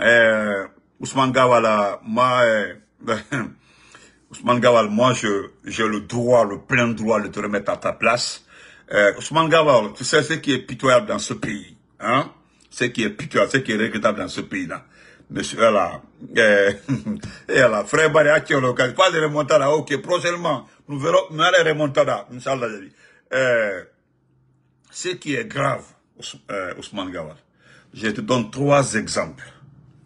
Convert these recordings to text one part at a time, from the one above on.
euh, Ousmane Gawala, moi, euh, Ousmane Gawal, moi, je, j'ai le droit, le plein droit de te remettre à ta place. Euh, Ousmane Gawal, tu sais ce qui est pitoyable dans ce pays, hein? Ce qui est pitoyable, ce qui est regrettable dans ce pays-là. Monsieur, là, euh, et là, frère Barry, à quelle Pas de remontada, ok, prochainement, nous verrons, nous allons remontada, Inch'Allah, euh, ce qui est grave, eh, Ousmane Gawal, je te donne trois exemples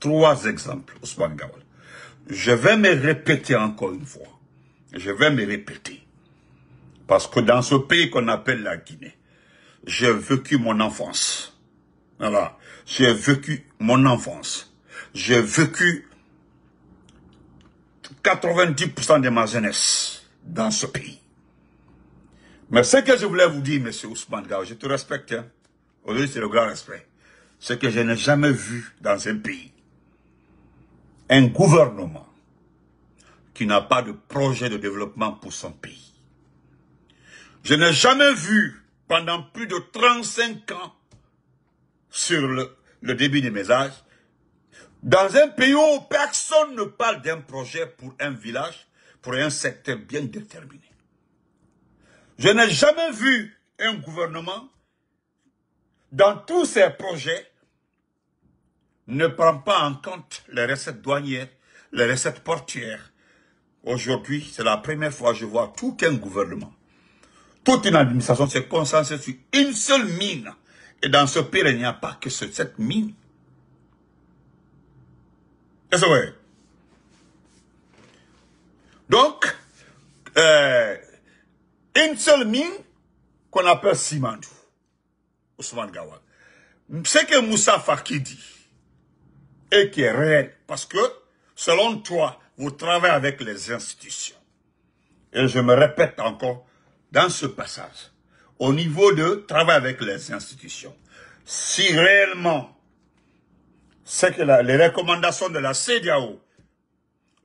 trois exemples, Ousmane Gawal. Je vais me répéter encore une fois. Je vais me répéter. Parce que dans ce pays qu'on appelle la Guinée, j'ai vécu mon enfance. Voilà. J'ai vécu mon enfance. J'ai vécu 90% de ma jeunesse dans ce pays. Mais ce que je voulais vous dire, monsieur Ousmane Gawal, je te respecte. Hein. Aujourd'hui, c'est le grand respect. Ce que je n'ai jamais vu dans un pays un gouvernement qui n'a pas de projet de développement pour son pays. Je n'ai jamais vu, pendant plus de 35 ans, sur le, début débit des messages, dans un pays où personne ne parle d'un projet pour un village, pour un secteur bien déterminé. Je n'ai jamais vu un gouvernement dans tous ses projets ne prend pas en compte les recettes douanières, les recettes portières. Aujourd'hui, c'est la première fois que je vois tout un gouvernement, toute une administration se concentrer sur une seule mine. Et dans ce pays, il n'y a pas que cette mine. Est-ce vrai? Donc, euh, une seule mine qu'on appelle Simandou, Ousmane Gawad. Ce que Moussa Faki dit, et qui est réelle. Parce que, selon toi, vous travaillez avec les institutions. Et je me répète encore dans ce passage. Au niveau de travail avec les institutions, si réellement c'est que les recommandations de la CDAO,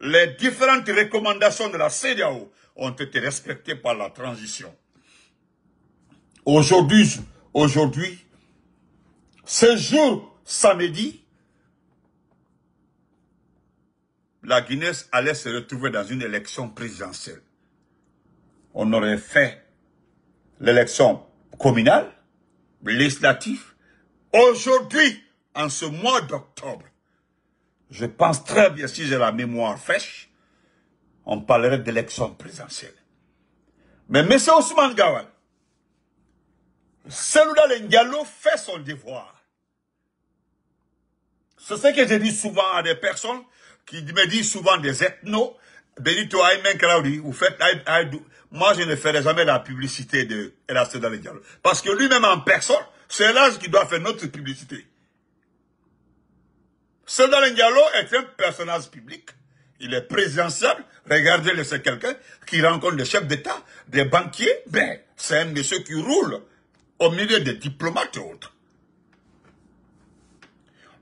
les différentes recommandations de la CDAO ont été respectées par la transition. Aujourd'hui, aujourd'hui, ce jour samedi, la Guinée allait se retrouver dans une élection présidentielle. On aurait fait l'élection communale, législative. Aujourd'hui, en ce mois d'octobre, je pense très bien, si j'ai la mémoire fraîche, on parlerait d'élection présidentielle. Mais M. Ousmane Gawal, celui-là, Ndiallo, fait son devoir. C'est ce que j'ai dit souvent à des personnes qui me dit souvent des ethnos, Benito Aymen vous faites, moi je ne ferai jamais la publicité de Erasté dans Parce que lui-même en personne, c'est l'âge qui doit faire notre publicité. Soldat Diallo est un personnage public. Il est présidentiel. Regardez-le, c'est quelqu'un qui rencontre des chefs d'État, des banquiers. Ben, c'est un monsieur qui roule au milieu des diplomates et autres.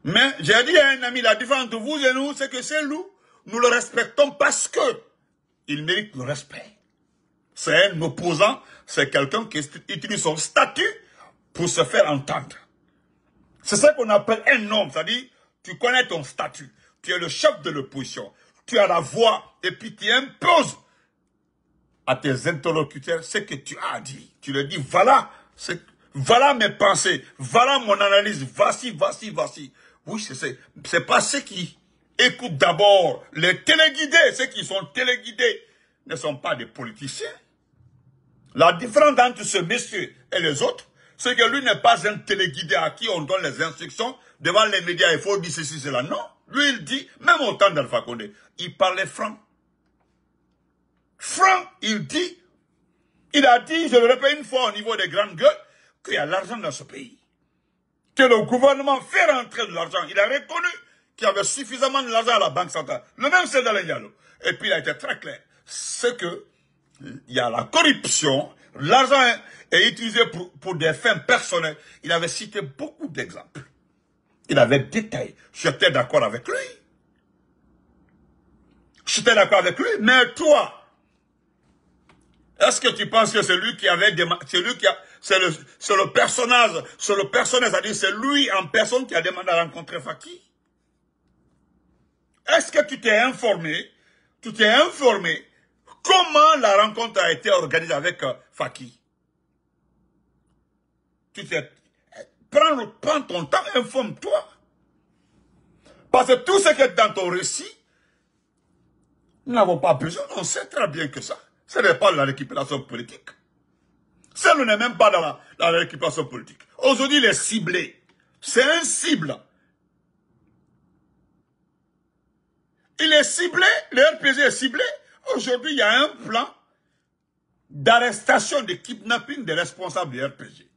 Mais j'ai dit à un ami, la différence entre vous et nous, c'est que c'est nous, nous le respectons parce que il mérite le respect. C'est un opposant, c'est quelqu'un qui utilise son statut pour se faire entendre. C'est ça qu'on appelle un homme, c'est-à-dire, tu connais ton statut, tu es le chef de l'opposition, tu as la voix, et puis tu imposes à tes interlocuteurs ce que tu as à dire. Tu leur dis, voilà, voilà mes pensées, voilà mon analyse, voici, voici, voici. Oui, c'est c'est pas ceux qui écoutent d'abord les téléguidés, ceux qui sont téléguidés ne sont pas des politiciens. La différence entre ce monsieur et les autres, c'est que lui n'est pas un téléguidé à qui on donne les instructions devant les médias, il faut dire ceci, cela. Non, lui il dit, même au temps d'Alpha Condé, il parlait franc. Franc, il dit, il a dit, je le répète une fois au niveau des grandes gueules, qu'il y a l'argent dans ce pays que le gouvernement fait rentrer de l'argent. Il a reconnu qu'il y avait suffisamment de l'argent à la Banque centrale. Le même c'est Et puis il a été très clair. C'est que il y a la corruption, l'argent est utilisé pour, pour, des fins personnelles. Il avait cité beaucoup d'exemples. Il avait détaillé. J'étais d'accord avec lui. J'étais d'accord avec lui. Mais toi, est-ce que tu penses que c'est lui qui avait demandé, c'est lui qui a, c'est le, le personnage, c'est le personnage, cest c'est lui en personne qui a demandé à rencontrer Faki? Est-ce que tu t'es informé, tu t'es informé comment la rencontre a été organisée avec euh, Faki? Tu t'es, prends, prends ton temps, informe-toi. Parce que tout ce qui est dans ton récit, nous n'avons pas besoin, on sait très bien que ça. Ce n'est pas la récupération politique. ça n'est même pas dans la, récupération politique. Aujourd'hui, il est ciblé. C'est un cible. Il est ciblé, le RPG est ciblé. Aujourd'hui, il y a un plan d'arrestation, de kidnapping des responsables du RPG.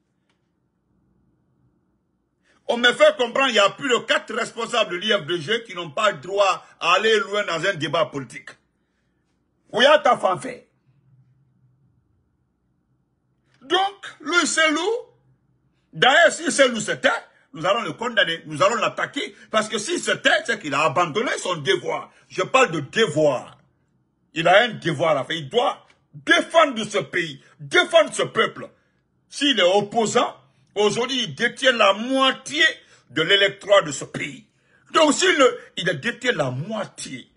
On me fait comprendre qu'il y a plus de quatre responsables de l'IFDG qui n'ont pas le droit à aller loin dans un débat politique. Où est ta fanfare donc, c'est loup. d'ailleurs, si nous c'était, nous allons le condamner, nous allons l'attaquer, parce que s'il c'était c'est qu'il a abandonné son devoir. Je parle de devoir. Il a un devoir à faire. Il doit défendre ce pays, défendre ce peuple. S'il est opposant, aujourd'hui, il détient la moitié de l'électorat de ce pays. Donc, s'il il détient la moitié,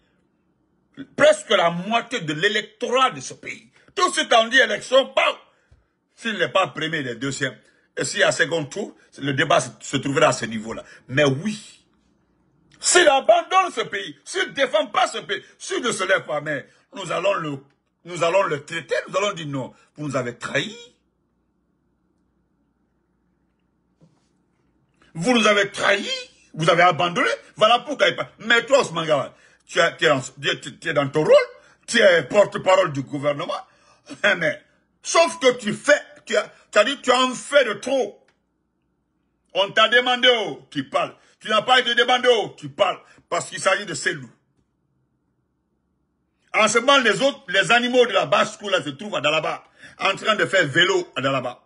presque la moitié de l'électorat de ce pays. Tout ce temps dit élection, pas s'il n'est pas premier, des deuxièmes, Et s'il y a second tour, le débat se trouvera à ce niveau-là. Mais oui, s'il abandonne ce pays, s'il ne défend pas ce pays, s'il ne se lève pas, mais nous allons le, nous allons le traiter, nous allons dire non, vous nous avez trahis. Vous nous avez trahis, vous avez abandonné, voilà pourquoi il parle. Mais toi, Osmangawa, tu es, tu es dans ton rôle, tu es porte-parole du gouvernement, mais sauf que tu fais tu as, tu as dit, tu en fait de trop. On t'a demandé, oh, tu parles. Tu n'as pas été demandé, oh, tu parles. Parce qu'il s'agit de ces loups. En ce moment, les autres, les animaux de la basse cour là, se trouvent à Dalaba, en train de faire vélo à Dalaba.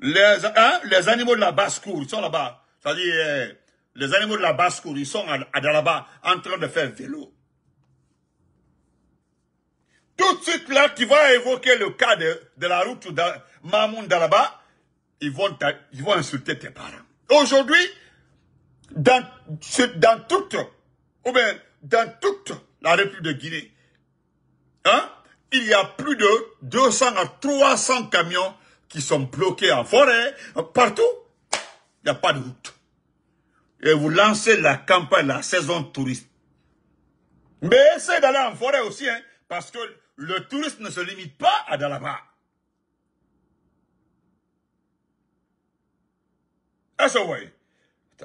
Les, hein, animaux de la basse cour, ils sont là-bas. C'est-à-dire, euh, les animaux de la basse cour, ils sont à, à Dalaba, en train de faire vélo. Tout de suite là, tu vas évoquer le cas de, la route de Mamoun ils vont, ils vont insulter tes parents. Aujourd'hui, dans, dans toute, dans toute la République de Guinée, hein, il y a plus de 200 à 300 camions qui sont bloqués en forêt, partout. Il n'y a pas de route. Et vous lancez la campagne, la saison touriste. Mais essayez d'aller en forêt aussi, hein, parce que le tourisme ne se limite pas à Dalaba.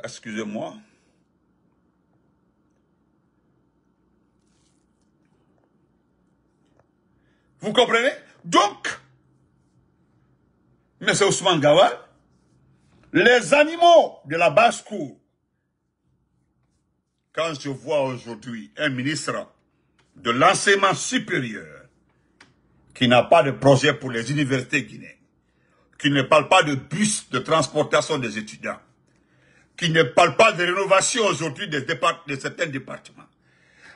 Excusez-moi. Vous comprenez Donc, M. Ousmane Gawal, les animaux de la basse-cour, quand je vois aujourd'hui un ministre de l'enseignement supérieur qui n'a pas de projet pour les universités guinéennes, qui ne parle pas de bus de transportation des étudiants, qui ne parle pas de rénovation aujourd'hui de certains départements.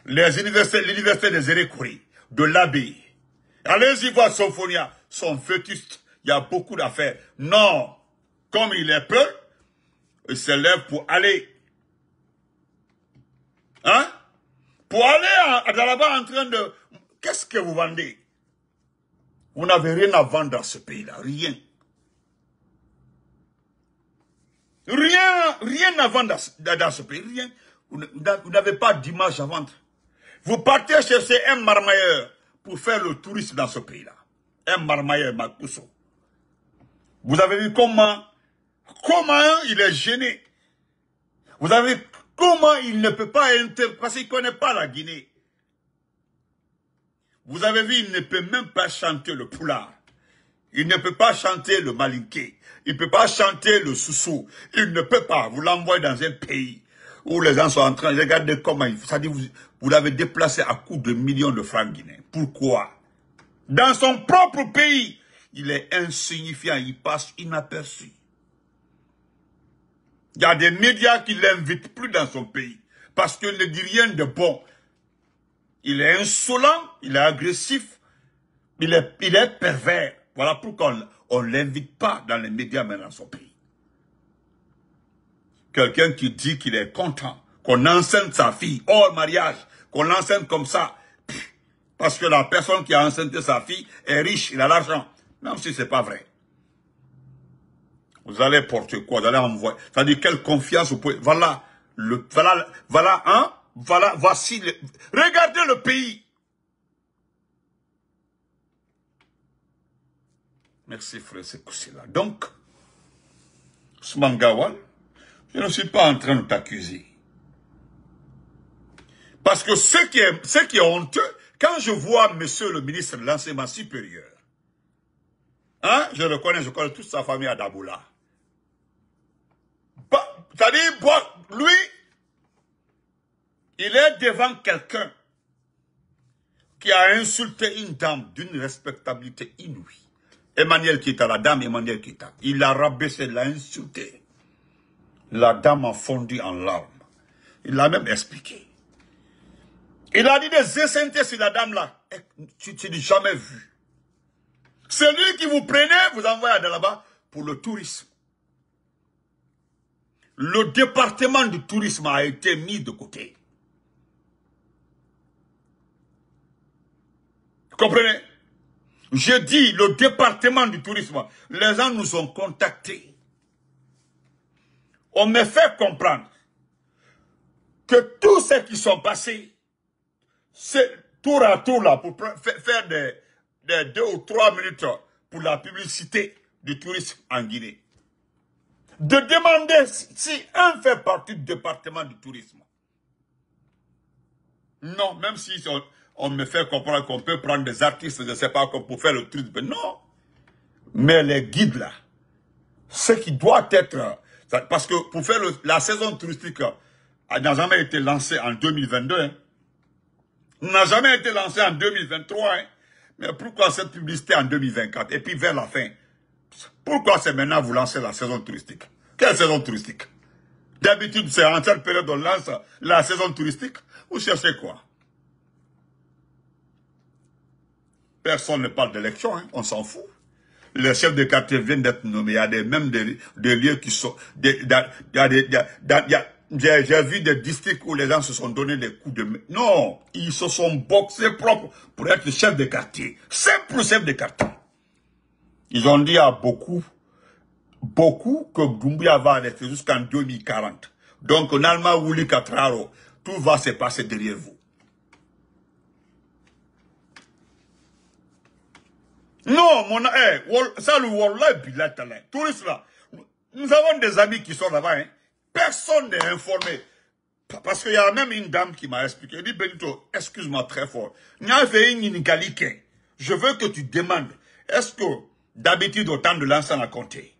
Les universités, l'université des de l'abbaye. Allez-y voir Sophonia, son fœtus, il y a beaucoup d'affaires. Non, comme il est peu, il se lève pour aller. Hein? Pour aller à, à en train de... Qu'est-ce que vous vendez vous n'avez rien à vendre dans ce pays-là, rien. Rien, rien à vendre dans, ce pays, rien. Vous n'avez pas d'image à vendre. Vous partez chercher un marmailleur pour faire le tourisme dans ce pays-là. Un marmailleur, Makuso. Vous avez vu comment, comment il est gêné. Vous avez vu comment il ne peut pas interpréter, parce qu'il ne connaît pas la Guinée. Vous avez vu, il ne peut même pas chanter le poulard. Il ne peut pas chanter le malinqué. Il ne peut pas chanter le soussou. Il ne peut pas. Vous l'envoyez dans un pays où les gens sont en train de regarder comment il... vous, l'avez déplacé à coups de millions de francs guinéens. Pourquoi Dans son propre pays, il est insignifiant. Il passe inaperçu. Il y a des médias qui l'invitent plus dans son pays parce qu'il ne dit rien de bon. Il est insolent, il est agressif, il est, pervers. Voilà pourquoi on ne l'invite pas dans les médias mais dans son pays. Quelqu'un qui dit qu'il est content, qu'on enceinte sa fille hors mariage, qu'on enceinte comme ça, parce que la personne qui a enceinté sa fille est riche, il a l'argent. Même si ce n'est pas vrai. Vous allez porter quoi Vous allez envoyer. Ça dit quelle confiance vous pouvez. Voilà, le, voilà, voilà, hein voilà, voici le... Regardez le pays. Merci frère là. Donc, Smangawal, je ne suis pas en train de t'accuser. Parce que ce qui, est, qui honteux, quand je vois monsieur le ministre de l'enseignement supérieur, hein, je reconnais, je connais toute sa famille à Daboula. C'est-à-dire, lui, il est devant quelqu'un qui a insulté une dame d'une respectabilité inouïe. Emmanuel Kita, la dame Emmanuel Kita, il l'a rabaissé, l'a insulté. La dame a fondu en larmes. Il l'a même expliqué. Il a dit des essainetés sur la dame là. Tu ne l'as jamais vu. Celui qui vous prenait, vous envoie là-bas pour le tourisme. Le département du tourisme a été mis de côté. Comprenez Je dis, le département du tourisme, les gens nous ont contactés. On me fait comprendre que tous ceux qui sont passés, c'est tour à tour là, pour faire des, deux ou trois minutes pour la publicité du tourisme en Guinée. De demander si un fait partie du département du tourisme. Non, même si on me fait comprendre qu'on peut prendre des artistes, je ne sais pas, pour faire le truc. Mais non. Mais les guides, là, ce qui doit être... Parce que pour faire la saison touristique, elle ah, n'a jamais été lancée en 2022. Elle hein. N'a jamais été lancée en 2023. Hein. Mais pourquoi cette publicité en 2024 Et puis vers la fin, pourquoi c'est maintenant vous lancez la saison touristique Quelle saison touristique D'habitude, c'est en cette période on lance la saison touristique. Vous cherchez quoi Personne ne parle d'élection, hein, on s'en fout. Le chef de quartier vient d'être nommés. Il y a des, même des, lieux qui sont... J'ai vu des districts où les gens se sont donné des coups de... main. Non, ils se sont boxés propres pour être chef de quartier. Simple chef de quartier. Ils ont dit à beaucoup, beaucoup que Doumbia va rester jusqu'en 2040. Donc, normalement, Wuli tout va se passer derrière vous. Non, mon hey, eh, ça le là hein. Touriste là Nous avons des amis qui sont là-bas. Hein. Personne n'est informé. Parce qu'il y a même une dame qui m'a expliqué. Elle dit, Benito, excuse-moi très fort. Je veux que tu demandes. Est-ce que d'habitude au temps de l'ensemble à compter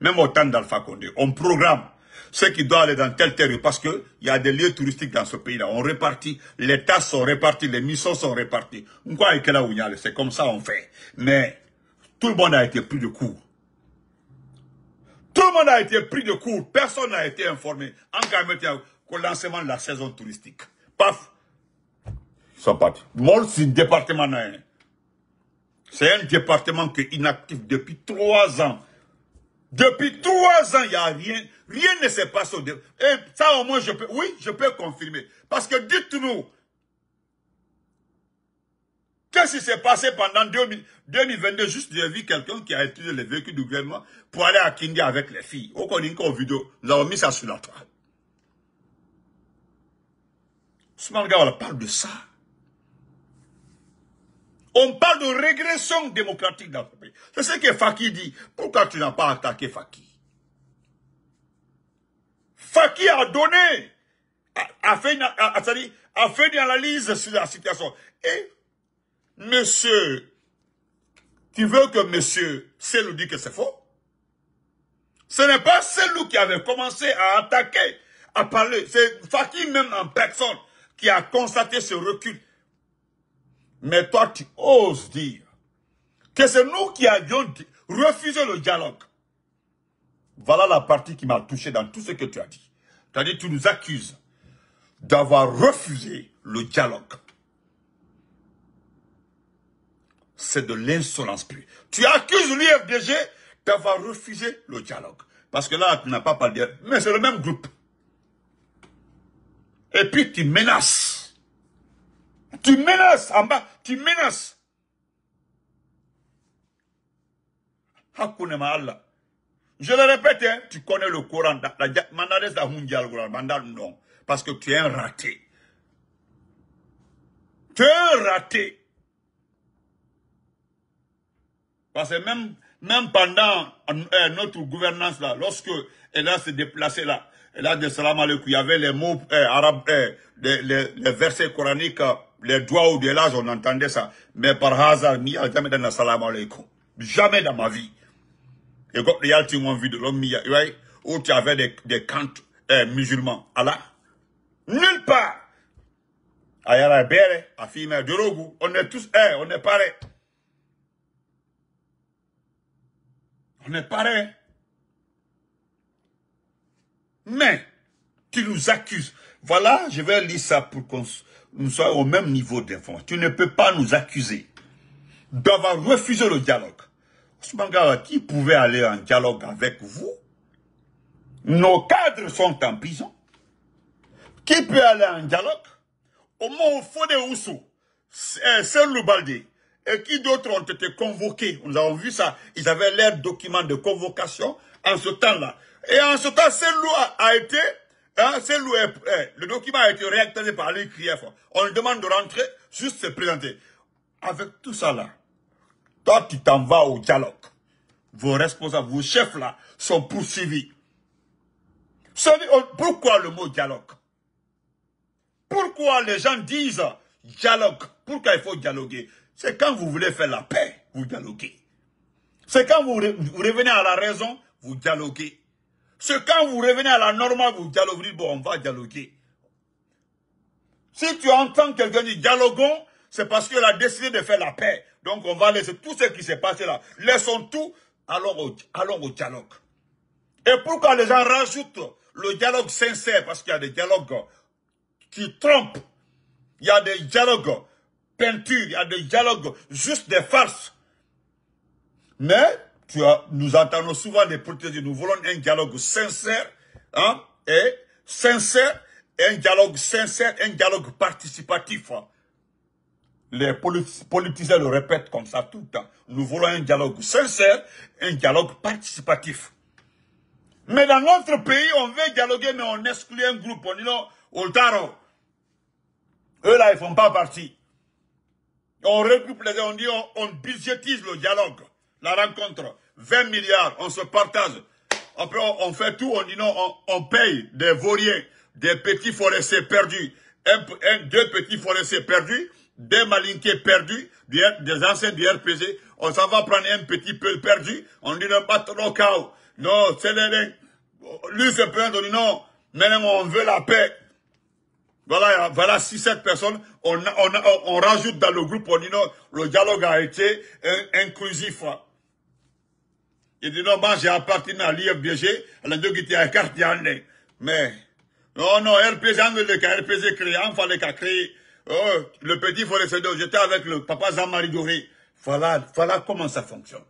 même au temps d'Alpha Condé, on programme ceux qui doivent aller dans tel territoire, parce qu'il y a des lieux touristiques dans ce pays-là. On répartit, les tasses sont réparties, les missions sont réparties. C'est comme ça on fait. Mais tout le monde a été pris de court. Tout le monde a été pris de court. Personne n'a été informé. En cas au lancement de la saison touristique. Paf Ils sont partis. c'est département C'est un département qui est inactif depuis trois ans. Depuis trois ans, il n'y a rien. Rien ne s'est passé. au Et eh, ça, au moins, je peux, oui, je peux confirmer. Parce que dites-nous, qu'est-ce qui s'est passé pendant 2022? Juste, j'ai vu quelqu'un qui a étudié le véhicule du gouvernement pour aller à Kindi avec les filles. Au Koninko vidéo, nous avons mis ça sur la toile. on parle de ça. On parle de régression démocratique dans ce pays. C'est ce que Faki dit. Pourquoi tu n'as pas attaqué Faki Faki a donné, a, fait, une, analyse sur la situation. Et, monsieur, tu veux que monsieur Selou dise que c'est faux Ce n'est pas Selou qui avait commencé à attaquer, à parler. C'est Faki même en personne qui a constaté ce recul mais toi, tu oses dire que c'est nous qui avions refusé le dialogue. Voilà la partie qui m'a touché dans tout ce que tu as dit. Tu as dit, tu nous accuses d'avoir refusé le dialogue. C'est de l'insolence Tu accuses l'IFDG d'avoir refusé le dialogue. Parce que là, tu n'as pas parlé. Mais c'est le même groupe. Et puis tu menaces tu menaces en bas, tu menaces. Allah. Je le répète, hein, tu connais le Coran. non. Parce que tu es un raté. Tu es un raté. Parce que même, même pendant euh, notre gouvernance, là, lorsque elle a se déplacé là, elle a de salam il y avait les mots euh, arabes, euh, les, versets coraniques les doigts ou de on entendait ça. Mais par hasard, a euh, jamais dans la salam Jamais dans ma vie. Et quand les tu m'ont vu de l'homme Où tu avais des, des euh, musulmans. Allah. Nulle part. Ayala Bere, Afime, Dorogu. On est tous, eh, on est pareil. On est pareil. Mais, tu nous accuses. Voilà, je vais lire ça pour qu'on soit au même niveau d'information. Tu ne peux pas nous accuser d'avoir refusé le dialogue. Ousmane Gara, qui pouvait aller en dialogue avec vous Nos cadres sont en prison. Qui peut aller en dialogue Au moins, Fode Oussou, euh, Baldé, et qui d'autres ont été convoqués. Nous avons vu ça. Ils avaient leurs documents de convocation en ce temps-là. Et en ce temps, loi a été Hein, eh, le document a été réactivé par l'ICRIF. On lui demande de rentrer, juste se présenter. Avec tout ça là, toi tu t'en vas au dialogue. Vos responsables, vos chefs là, sont poursuivis. Oh, pourquoi le mot dialogue Pourquoi les gens disent dialogue Pourquoi il faut dialoguer C'est quand vous voulez faire la paix, vous dialoguez. C'est quand vous revenez à la raison, vous dialoguez. C'est quand vous revenez à la normale, vous dialoguez, bon, on va dialoguer. Si tu entends quelqu'un dire dialoguons, c'est parce qu'il a décidé de faire la paix. Donc on va laisser tout ce qui s'est passé là. Laissons tout, allons au, dialogue. Et pourquoi les gens rajoutent le dialogue sincère Parce qu'il y a des dialogues qui trompent. Il y a des dialogues peintures, il y a des dialogues juste des farces. Mais nous entendons souvent des protégés. Nous voulons un dialogue sincère, hein, et sincère, un dialogue sincère, un dialogue participatif. Les politiciens le répètent comme ça tout le temps. Nous voulons un dialogue sincère, un dialogue participatif. Mais dans notre pays, on veut dialoguer, mais on exclut un groupe. On dit non, Oltaro, eux là, ils ne font pas partie. On regroupe les gens, on dit, on budgétise le dialogue la rencontre, 20 milliards, on se partage. Après, on, fait tout, on dit non, on, paye des vauriens, des petits forestiers perdus, un, deux petits forestiers perdus, des malinqués perdus, des, anciens du RPG. On s'en va prendre un petit peu perdu, on dit non, pas trop Non, c'est les... Lui se on non, maintenant on veut la paix. Voilà, voilà 6-7 personnes, on, on, on, rajoute dans le groupe, on dit non, le dialogue a été inclusif il dit, moi, j'ai appartenu à l'IFBG, à la était à Kartiande. Mais, oh, non, non, RPG, le cas, RPG créé, on fallait qu'à créer, euh, oh, le petit forestier, j'étais avec le papa Jean-Marie Doré. Voilà, voilà comment ça fonctionne.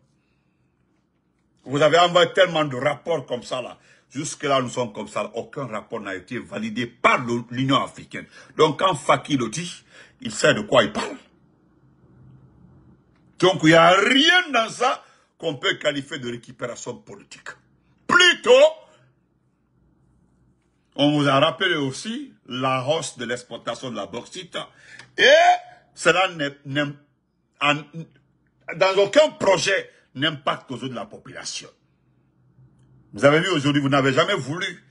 Vous avez envoyé tellement de rapports comme ça, là. Jusque-là, nous sommes comme ça. Aucun rapport n'a été validé par l'Union africaine. Donc, quand Faki le dit, il sait de quoi il parle. Donc, il n'y a rien dans ça qu'on peut qualifier de récupération politique. Plutôt, on vous a rappelé aussi la hausse de l'exportation de la bauxite. Et cela dans aucun projet n'impacte aux autres de la population. Vous avez vu aujourd'hui, vous n'avez jamais voulu.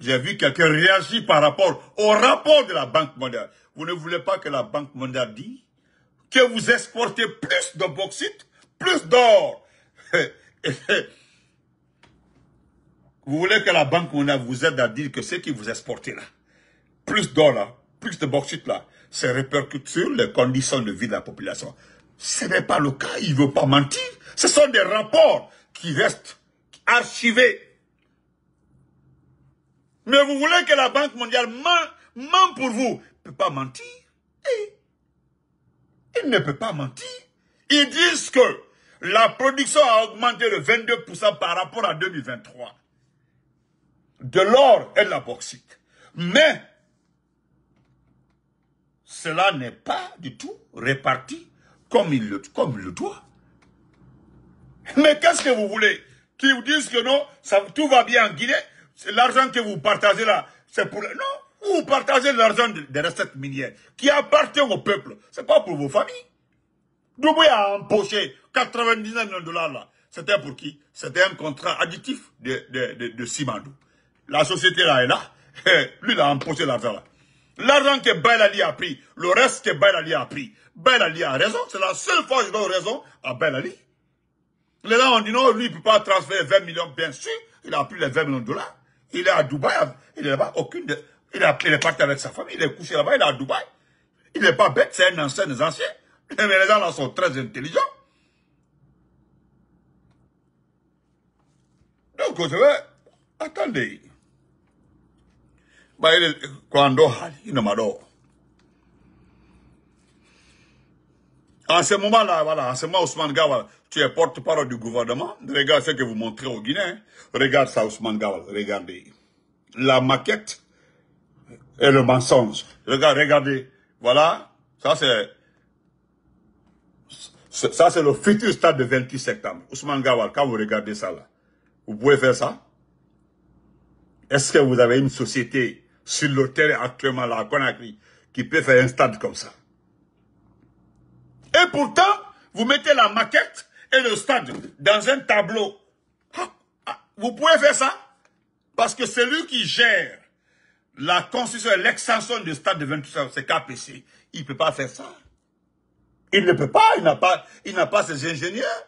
J'ai vu quelqu'un réagir par rapport au rapport de la Banque mondiale. Vous ne voulez pas que la Banque mondiale dise que vous exportez plus de bauxite, plus d'or vous voulez que la banque mondiale vous aide à dire que ce qui vous exportez là, plus d'or là, plus de bauxite là, se répercute sur les conditions de vie de la population. Ce n'est pas le cas, il ne veut pas mentir. Ce sont des rapports qui restent archivés. Mais vous voulez que la Banque mondiale ment, pour vous. Il ne peut pas mentir. Eh, il ne peut pas mentir. Ils disent que la production a augmenté de 22% par rapport à 2023. De l'or et de la bauxite. Mais, cela n'est pas du tout réparti comme il le, doit. Mais qu'est-ce que vous voulez Qu'ils vous disent que non, tout va bien en Guinée, l'argent que vous partagez là, c'est pour... Non, vous partagez l'argent des recettes minières qui appartient au peuple. C'est pas pour vos familles. Dubaï a empoché 99 millions de dollars là. C'était pour qui C'était un contrat additif de, de, de, Simandou. La société là est là. Lui, il a empoché l'argent là. L'argent que Ali a pris, le reste que Ali a pris. Ali a raison. C'est la seule fois que je donne raison à Ali. Les gens ont dit non, lui, il ne peut pas transférer 20 millions. Bien sûr, il a pris les 20 millions de dollars. Il est à Dubaï. Il est là Aucune de... il, a... il est parti avec sa famille. Il est couché là-bas. Il est à Dubaï. Il n'est pas bête. C'est un ancien des anciens. Eh, mais les gens là sont très intelligents. Donc, vous savez, attendez. Bah, il est, quand il En ce moment-là, voilà, en ce moment, Ousmane Gawal, tu es porte-parole du gouvernement. Regarde ce que vous montrez au Guinée. Regarde ça, Ousmane Gawal. Regardez. La maquette et le mensonge. Regarde, regardez. Voilà. Ça, c'est ça, c'est le futur stade de 28 septembre. Ousmane Gawal, quand vous regardez ça là, vous pouvez faire ça Est-ce que vous avez une société sur le terrain actuellement là, à Conakry, qui peut faire un stade comme ça Et pourtant, vous mettez la maquette et le stade dans un tableau. Ah, ah, vous pouvez faire ça Parce que celui qui gère la construction et l'extension du stade de 28 septembre, c'est KPC. Il ne peut pas faire ça. Il ne peut pas, il n'a pas, il n'a pas ses ingénieurs.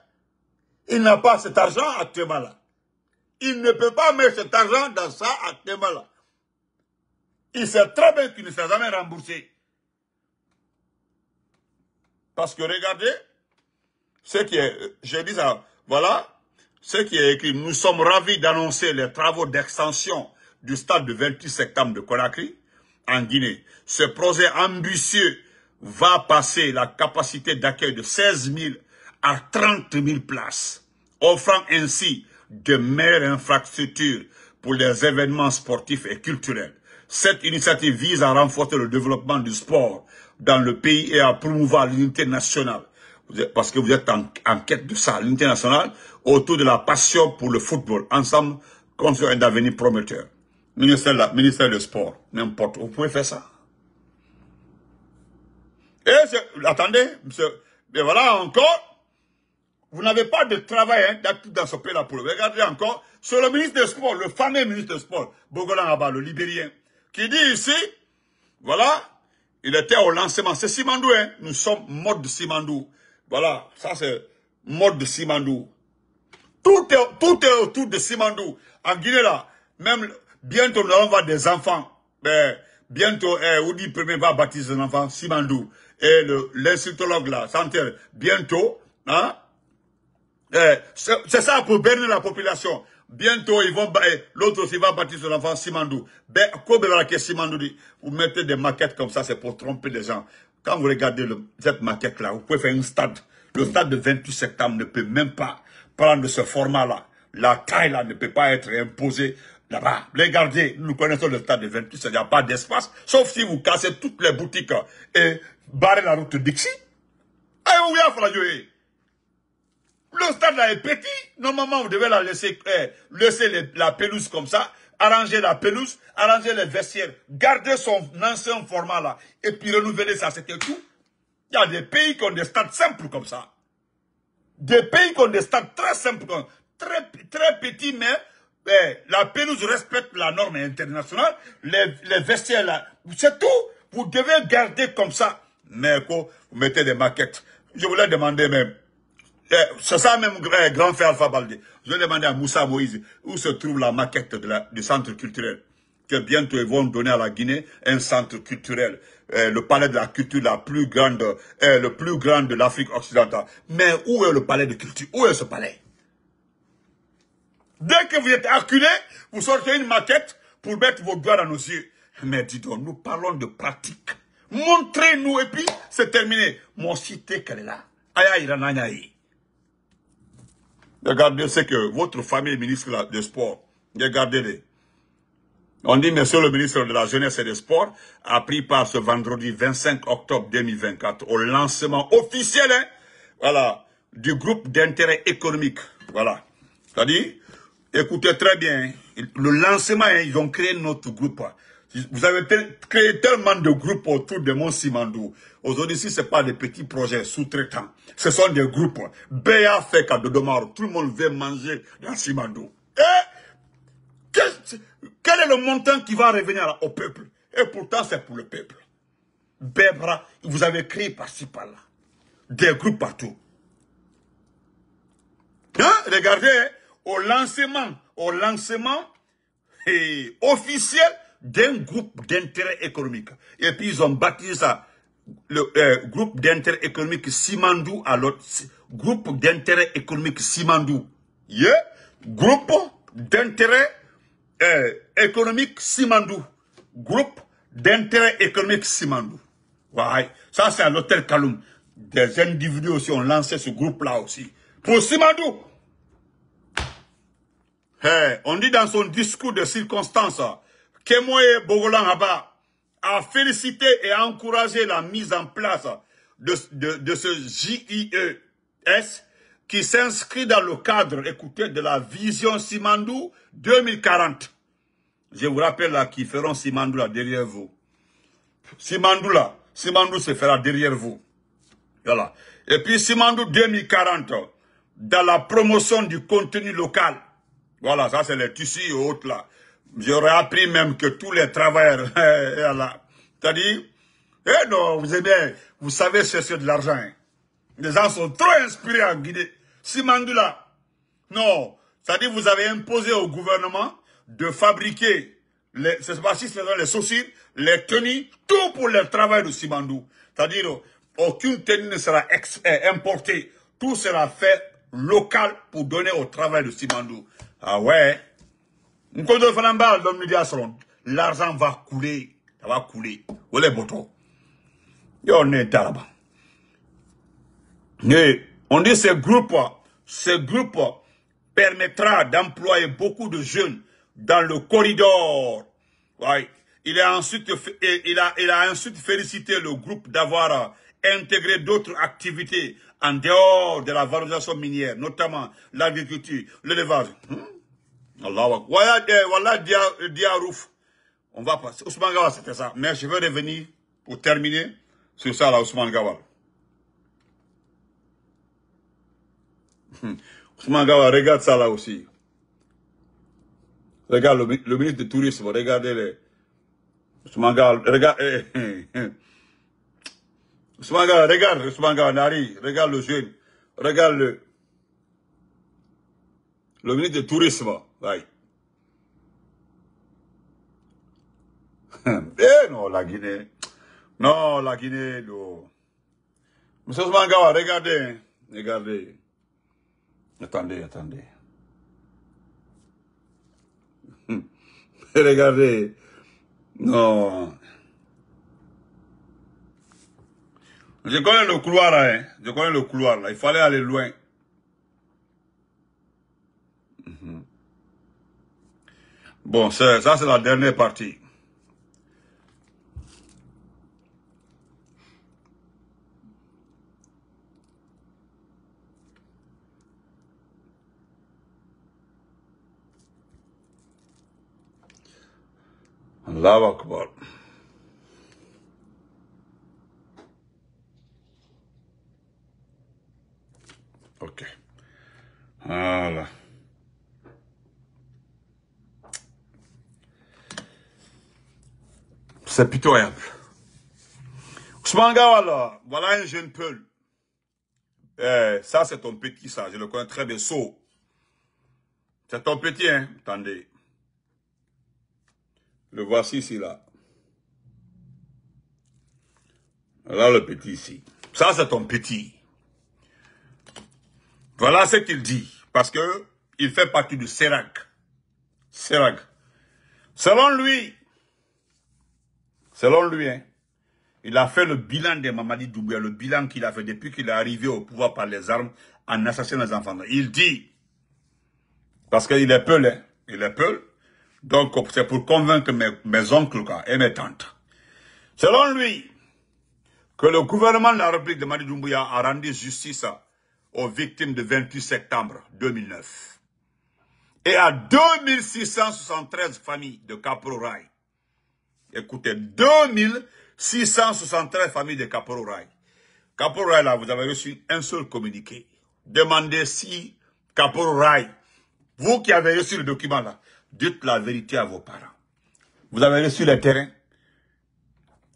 Il n'a pas cet argent actuellement là. Il ne peut pas mettre cet argent dans ça actuellement là. Il sait très bien qu'il ne s'est jamais remboursé. Parce que regardez, ce qui est, je dis ça, voilà, ce qui est écrit, nous sommes ravis d'annoncer les travaux d'extension du stade du 28 septembre de Conakry en Guinée. Ce projet ambitieux va passer la capacité d'accueil de 16 000 à 30 000 places, offrant ainsi de meilleures infrastructures pour les événements sportifs et culturels. Cette initiative vise à renforcer le développement du sport dans le pays et à promouvoir l'unité nationale. Parce que vous êtes en, quête de ça, l'unité nationale, autour de la passion pour le football. Ensemble, construire un avenir prometteur. Ministère, la, ministère de Sport, n'importe, vous pouvez faire ça. Et attendez, monsieur, mais voilà encore, vous n'avez pas de travail hein, dans, ce pays-là pour le Regardez encore, sur le ministre de sport, le fameux ministre de sport, Bogolan Abba, le Libérien, qui dit ici, voilà, il était au lancement. C'est Simandou, hein. Nous sommes mode de Simandou. Voilà, ça c'est mode de Simandou. Tout est, tout autour de Simandou. En Guinée, là, même bientôt, nous allons voir des enfants. Ben, bientôt, eh, Oudi Premier va baptiser un enfant, Simandou et l'insultologue là, bientôt, hein, eh, c'est ça pour berner la population. Bientôt, ils vont, eh, l'autre aussi va bâtir son enfant Simandou. Ben, Simandou dit, vous mettez des maquettes comme ça, c'est pour tromper les gens. Quand vous regardez cette maquette-là, vous pouvez faire un stade. Le stade de 28 septembre ne peut même pas prendre ce format-là. La taille-là ne peut pas être imposée les gardiens, nous connaissons le stade de Ventus, il n'y a pas d'espace. Sauf si vous cassez toutes les boutiques euh, et barrez la route de Le stade là est petit. Normalement, vous devez la laisser, euh, laisser la pelouse comme ça, arranger la pelouse, arranger les vestiaires, garder son ancien format là, et puis renouveler ça, c'était tout. Il y a des pays qui ont des stades simples comme ça. Des pays qui ont des stades très simples, très, très petits, mais ben, la nous respecte la norme internationale, les, les vestiaires là, c'est tout. Vous devez garder comme ça. Mais quoi, vous mettez des maquettes. Je voulais demander même, eh, c'est ça même eh, grand frère Alpha Baldi. Je voulais demander à Moussa Moïse où se trouve la maquette de la, du centre culturel que bientôt ils vont donner à la Guinée un centre culturel, eh, le palais de la culture la plus grande, le plus grand de l'Afrique occidentale. Mais où est le palais de culture Où est ce palais Dès que vous êtes acculé, vous sortez une maquette pour mettre vos doigts dans nos yeux. Mais dis donc, nous parlons de pratique. Montrez-nous et puis c'est terminé. Mon cité qu'elle est là. Regardez ce que votre famille ministre de sport, regardez-les. On dit, monsieur le ministre de la Jeunesse et des Sports a pris part ce vendredi 25 octobre 2024 au lancement officiel hein, voilà, du groupe d'intérêt économique. Voilà. C'est-à-dire, Écoutez très bien, hein. le lancement, hein, ils ont créé notre groupe. Hein. Vous avez créé tellement de groupes autour de mon Simandou. Aujourd'hui, si ce n'est pas des petits projets sous-traitants, ce sont des groupes. Béa fait Kadodomar, tout le monde veut manger dans Simandou. Et eh? quel est le montant qui va revenir au peuple Et pourtant, c'est pour le peuple. Bébra, vous avez créé par-ci, par-là. Des groupes partout. Hein Regardez, au lancement, au lancement officiel d'un groupe d'intérêt économique. Et puis ils ont baptisé ça le euh, groupe d'intérêt économique Simandou à groupe d'intérêt euh, économique Simandou. Groupe d'intérêt économique Simandou. Groupe d'intérêt économique Simandou. Ça c'est à l'hôtel Kaloum. Des individus aussi ont lancé ce groupe là aussi. Pour Simandou, on dit dans son discours de circonstance, que Bogolan Abba a félicité et a encouragé la mise en place de, de ce JIES qui s'inscrit dans le cadre, écoutez, de la vision Simandou 2040. Je vous rappelle là qu'ils feront Simandou là derrière vous. Simandou là, Simandou se fera derrière vous. Voilà. Et puis Simandou 2040, dans la promotion du contenu local, voilà, ça c'est les tissus et autres là. J'aurais appris même que tous les travailleurs, eh, eh, c'est-à-dire, eh non, vous aimez, vous savez chercher de l'argent. Hein. Les gens sont trop inspirés en Guinée. Simandula, non, c'est-à-dire vous avez imposé au gouvernement de fabriquer les, c'est pas si les saucisses, les tenues, tout pour le travail de Simandou. C'est-à-dire, aucune tenue ne sera eh, importée. Tout sera fait local pour donner au travail de Simandou. Ah ouais l'argent va couler, ça va couler. Où les Boto On dit ce groupe, ce groupe permettra d'employer beaucoup de jeunes dans le corridor. Il a ensuite, félicité le groupe d'avoir intégré d'autres activités en dehors de la valorisation minière, notamment l'agriculture, l'élevage. Hmm? Allah Voilà, euh, voilà Diarouf. On va passer. Ousmane Gawa c'était ça. Mais je veux revenir pour terminer sur ça, là, Ousmane Gawa hmm. Ousmane Gawa regarde ça, là aussi. Regarde le, ministre du Tourisme, regardez les. Ousmane Gawal, regarde. Eh, eh, eh. Ousmane Gawa regarde Ousmane Gawal, Nari, regarde le jeune, regarde le le ministre du Tourisme. bye. Eh non, la Guinée. Non, la Guinée, non. Monsieur Mangawa, regardez. Regardez. Attendez, attendez. regardez. Non. Je connais le couloir là, hein. Je connais le couloir là. Il fallait aller loin. Bon, ça, c'est la dernière partie. Allahu Akbar. Ok. Voilà. C'est pitoyable. Ousmane Gawala, voilà un jeune peul. Eh, ça, c'est ton petit, ça. Je le connais très bien. So. C'est ton petit, hein. Attendez. Le voici ici, là. Voilà le petit ici. Ça, c'est ton petit. Voilà ce qu'il dit. Parce que il fait partie du SERAC. SERAC. Selon lui, Selon lui, hein, il a fait le bilan des Mamadi Doumbouya, le bilan qu'il a fait depuis qu'il est arrivé au pouvoir par les armes en assassinant les enfants. Il dit, parce qu'il est peul, hein, il est peul, donc c'est pour convaincre mes, oncles et mes tantes. Selon lui, que le gouvernement de la République de Mamadi Doumbouya a rendu justice aux victimes de 28 septembre 2009 et à 2673 familles de rai. Écoutez, 2673 familles de Caporal Caporal là, vous avez reçu un seul communiqué. Demandez si Caporal vous qui avez reçu le document là, dites la vérité à vos parents. Vous avez reçu les terrains.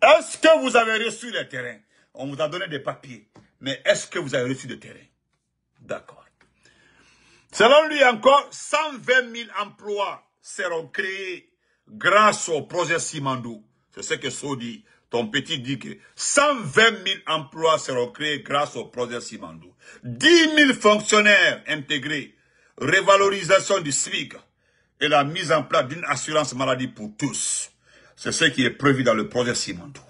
Est-ce que vous avez reçu les terrains On vous a donné des papiers. Mais est-ce que vous avez reçu le terrain D'accord. Selon lui encore, 120 000 emplois seront créés grâce au projet Simandou. C'est ce que Saudi, ton petit, dit que 120 000 emplois seront créés grâce au projet Simandou. 10 000 fonctionnaires intégrés, revalorisation du SMIC et la mise en place d'une assurance maladie pour tous. C'est ce qui est prévu dans le projet Simandou.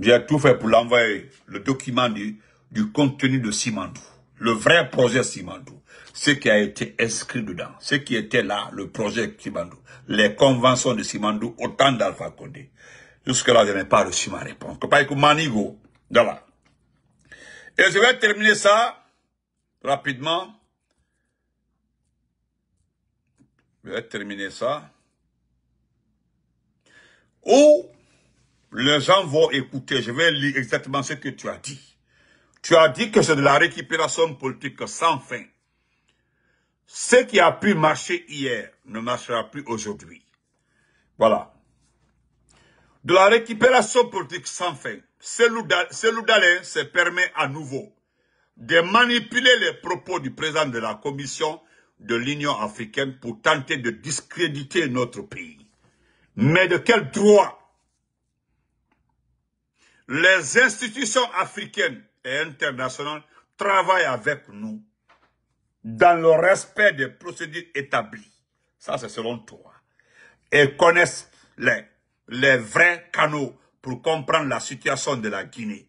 J'ai tout fait pour l'envoyer, le document du, du contenu de Simandou, le vrai projet Simandou ce qui a été inscrit dedans, ce qui était là, le projet Simandou, les conventions de Simandou autant temps d'Alpha Condé. Jusque-là, je n'ai pas reçu ma réponse. Que Manigo, voilà. Et je vais terminer ça rapidement. Je vais terminer ça. Où les gens vont écouter, je vais lire exactement ce que tu as dit. Tu as dit que c'est de la récupération politique sans fin. Ce qui a pu marcher hier ne marchera plus aujourd'hui. Voilà. De la récupération politique sans fin, Seloudalin se permet à nouveau de manipuler les propos du président de la Commission de l'Union africaine pour tenter de discréditer notre pays. Mais de quel droit les institutions africaines et internationales travaillent avec nous dans le respect des procédures établies. Ça, c'est selon toi. Et connaissent les, vrais canaux pour comprendre la situation de la Guinée.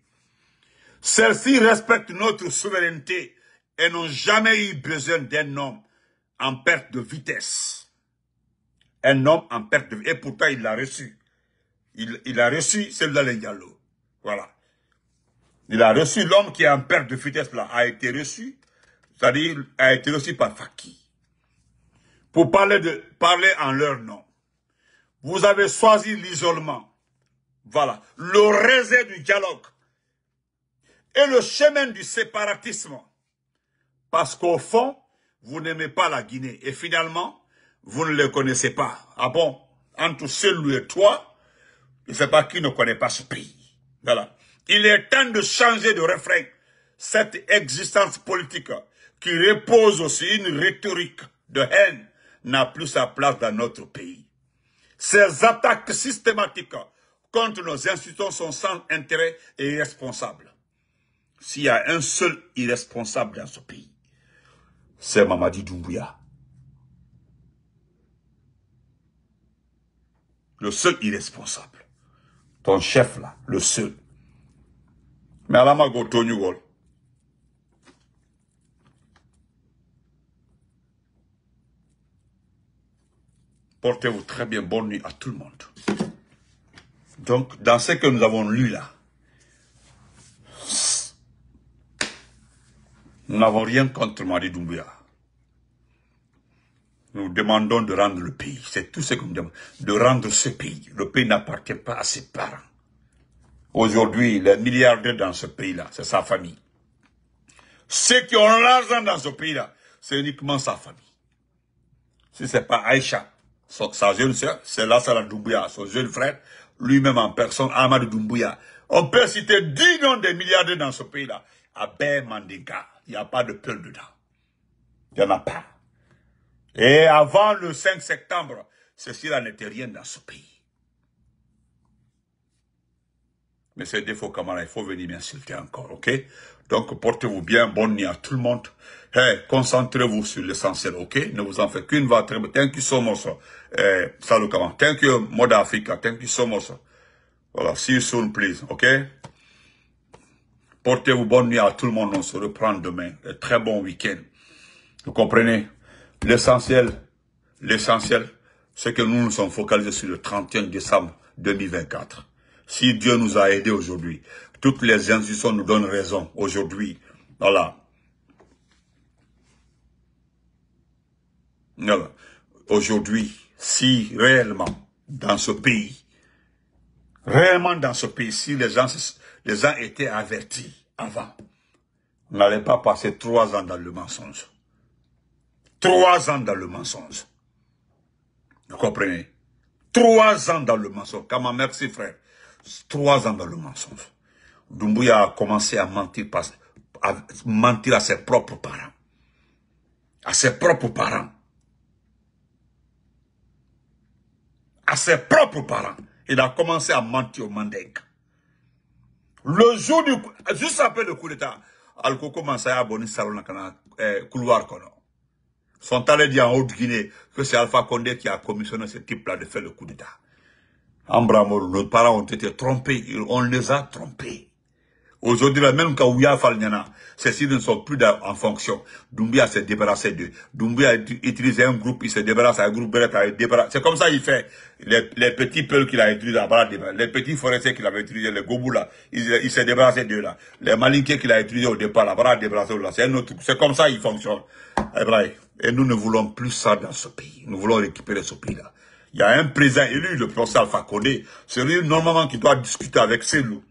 Celles-ci respectent notre souveraineté et n'ont jamais eu besoin d'un homme en perte de vitesse. Un homme en perte de vitesse. Et pourtant, il l'a reçu. Il, a reçu celui-là, les Voilà. Il a reçu l'homme qui est en perte de vitesse, là, a été reçu c'est-à-dire a été aussi par Faki, pour parler, de, parler en leur nom. Vous avez choisi l'isolement. Voilà. Le réseau du dialogue. Et le chemin du séparatisme. Parce qu'au fond, vous n'aimez pas la Guinée. Et finalement, vous ne les connaissez pas. Ah bon Entre celui et toi, je ne sais pas qui ne connaît pas ce pays. Voilà. Il est temps de changer de refrain. Cette existence politique qui repose aussi une rhétorique de haine, n'a plus sa place dans notre pays. Ces attaques systématiques contre nos institutions sont sans intérêt et irresponsables. S'il y a un seul irresponsable dans ce pays, c'est Mamadi Doumbouya. Le seul irresponsable. Ton chef là, le seul. Mais à la Goto Portez-vous très bien. Bonne nuit à tout le monde. Donc, dans ce que nous avons lu là, nous n'avons rien contre Marie Doumbouya. Nous demandons de rendre le pays. C'est tout ce que nous demandons. De rendre ce pays. Le pays n'appartient pas à ses parents. Aujourd'hui, les milliardaires dans ce pays-là, c'est sa famille. Ceux qui ont l'argent dans ce pays-là, c'est uniquement sa famille. Si n'est pas Aïcha, sa jeune sœur, c'est Lassala Doumbouya, son jeune frère, lui-même en personne, Ahmad Doumbouya. On peut citer 10 noms de milliardaires dans ce pays-là. Ben Mandinka, il n'y a pas de peur dedans. Il n'y en a pas. Et avant le 5 septembre, ceci-là n'était rien dans ce pays. Mais c'est défaut, Kamala. il faut venir m'insulter encore, ok donc, portez-vous bien, bonne nuit à tout le monde. Hey, concentrez-vous sur l'essentiel, ok Ne vous en faites qu'une va très bien. Thank you so much. Eh, salut, comment Thank you, Moda Africa. Thank you so much. Voilà, see you soon, please, ok Portez-vous bonne nuit à tout le monde. On se reprend demain. très bon week-end. Vous comprenez L'essentiel, l'essentiel, c'est que nous nous sommes focalisés sur le 31 décembre 2024. Si Dieu nous a aidés aujourd'hui, toutes les gens son nous donnent raison aujourd'hui. Voilà. Aujourd'hui, si réellement dans ce pays, réellement dans ce pays, si les gens, les gens étaient avertis avant, on n'allait pas passer trois ans dans le mensonge. Trois ans dans le mensonge. Vous comprenez Trois ans dans le mensonge. Comment merci frère. Trois ans dans le mensonge. Dumbuya a commencé à mentir, à mentir à ses propres parents. À ses propres parents. À ses propres parents. Il a commencé à mentir au Mandek. Le jour du... coup Juste après le coup d'État, Alco commence à abonner Salon eh, couloir qu'on sont allés dire en Haute-Guinée que c'est Alpha Condé qui a commissionné ce type-là de faire le coup d'État. Ambra nos parents ont été trompés, on les a trompés. Aujourd'hui, même quand Ouya Falnyana, ceux-ci ne sont plus en fonction. Doumbia s'est débarrassé d'eux. Doumbia a utilisé un groupe, il s'est débarrassé un groupe, C'est comme ça qu'il fait. Les, petits peuples qu'il a utilisés à les petits forestiers qu'il avait utilisés, les gobous là, il, s'est débarrassé d'eux là. Les Malinqués qu'il a utilisés au départ, là, bras débarrassés là. C'est autre C'est comme ça qu'il fonctionne. Et nous ne voulons plus ça dans ce pays. Nous voulons récupérer ce pays là. Il y a un président élu, le professeur Alpha Condé, celui normalement qui doit discuter avec ces loups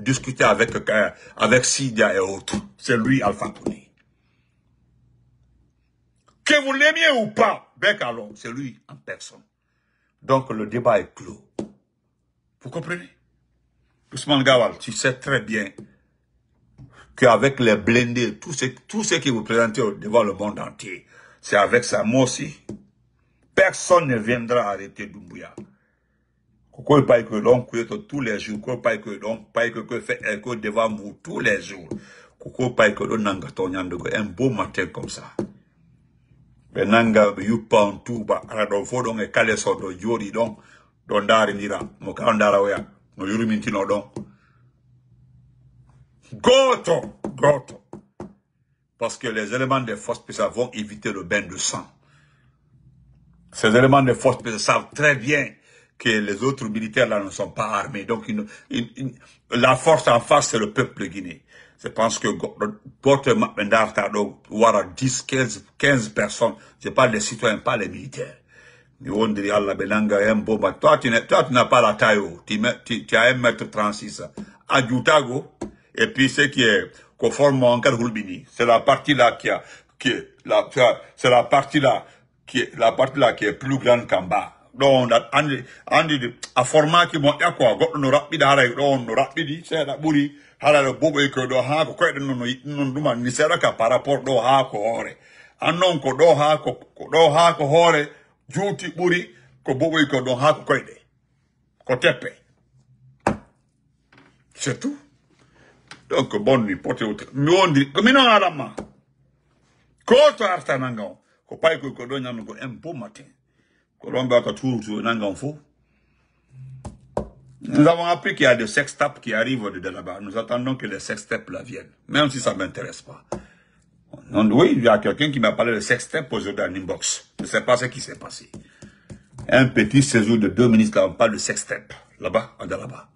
discuter avec, euh, avec Sidia et autres. C'est lui, Alpha Que vous l'aimiez ou pas, Bekalon, c'est lui en personne. Donc le débat est clos. Vous comprenez Ousmane Gawal, tu sais très bien qu'avec les blindés, tout ce, tout ce qui vous présentez devant le monde entier, c'est avec sa mort aussi. Personne ne viendra arrêter Doumbouya. Koko que l'on cueille tous les jours, quoi pas que donc pai que que fait écho devant vous tous les jours. Koko pai que l'on nanga tonyando un beau matin comme ça. Benanga you pantu en tout fo don e kale so do jori don don dari mira mo ka ndara wea no yuru min maintenant Goto, goto. Parce que les éléments des forces spéciales vont éviter le bain de sang. Ces éléments des forces spéciales savent très bien que les autres militaires là ne sont pas armés. Donc une, la force en face, c'est le peuple guinéen. Je pense que Porte Mapendar Tado, 10, 15, 15 personnes, je pas des citoyens, pas les militaires. Toi, tu n'as pas la taille, tu, tu, tu as un mètre 36 À et puis ce qui est conforme à Hulbini, c'est la partie là qui a, qui c'est la partie là, qui est, la partie là qui est plus grande qu'en bas. Donc on andi andi a formaki moƴƴa quoi no haray don on e no ko do haako on non non ni ka par rapport haako annon ko do haako e do haako hore juuti buri ko ko do haako ko c'est tout donc pote non main ko ko to artanango ko e ko matin nous avons appris qu'il y a des sextapes qui arrivent de là-bas. Nous attendons que les sextapes là viennent, même si ça ne m'intéresse pas. oui, il y a quelqu'un qui m'a parlé de sextape aujourd'hui dans l'inbox. Je ne sais pas ce qui s'est passé. Un petit séjour de deux minutes, quand on parle de sextape. Là-bas, à de là-bas.